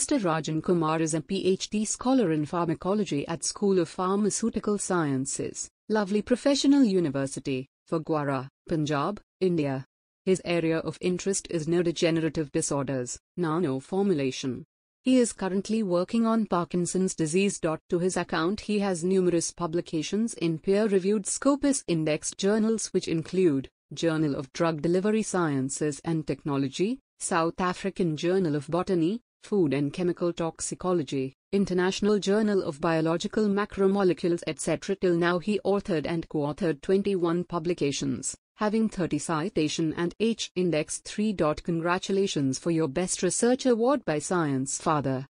Mr. Rajan Kumar is a PhD scholar in pharmacology at School of Pharmaceutical Sciences, Lovely Professional University, Fagwara, Punjab, India. His area of interest is neurodegenerative disorders, nano formulation. He is currently working on Parkinson's disease. To his account, he has numerous publications in peer reviewed Scopus indexed journals, which include Journal of Drug Delivery Sciences and Technology, South African Journal of Botany, Food and Chemical Toxicology, International Journal of Biological Macromolecules etc. Till now he authored and co-authored 21 publications, having 30 citation and H index 3. Congratulations for your best research award by Science Father.